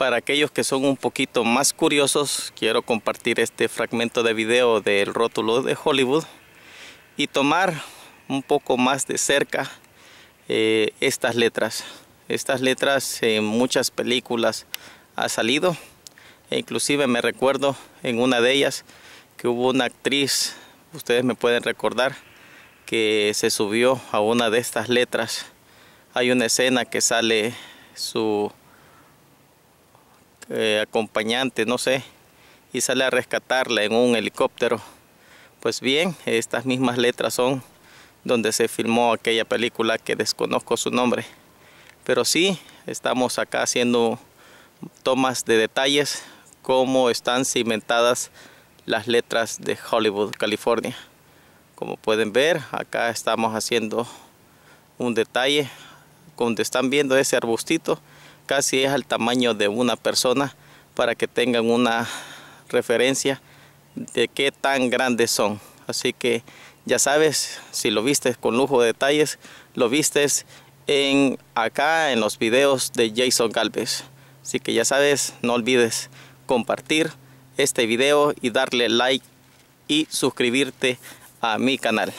para aquellos que son un poquito más curiosos, quiero compartir este fragmento de video del rótulo de Hollywood y tomar un poco más de cerca eh, estas letras. Estas letras en muchas películas ha salido. E inclusive me recuerdo en una de ellas que hubo una actriz, ustedes me pueden recordar, que se subió a una de estas letras. Hay una escena que sale su eh, acompañante, no sé, y sale a rescatarla en un helicóptero. Pues bien, estas mismas letras son donde se filmó aquella película que desconozco su nombre. Pero sí, estamos acá haciendo tomas de detalles cómo están cimentadas las letras de Hollywood, California. Como pueden ver, acá estamos haciendo un detalle donde están viendo ese arbustito casi es al tamaño de una persona para que tengan una referencia de qué tan grandes son. Así que ya sabes, si lo vistes con lujo de detalles, lo vistes en acá en los videos de Jason Galvez. Así que ya sabes, no olvides compartir este video y darle like y suscribirte a mi canal.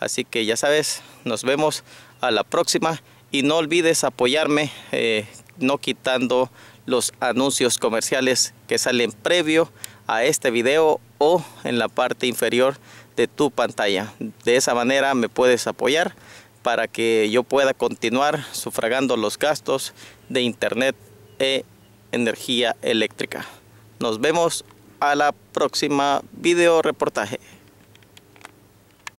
Así que ya sabes, nos vemos a la próxima y no olvides apoyarme eh, no quitando los anuncios comerciales que salen previo a este video o en la parte inferior de tu pantalla. De esa manera me puedes apoyar para que yo pueda continuar sufragando los gastos de internet e energía eléctrica. Nos vemos a la próxima video reportaje.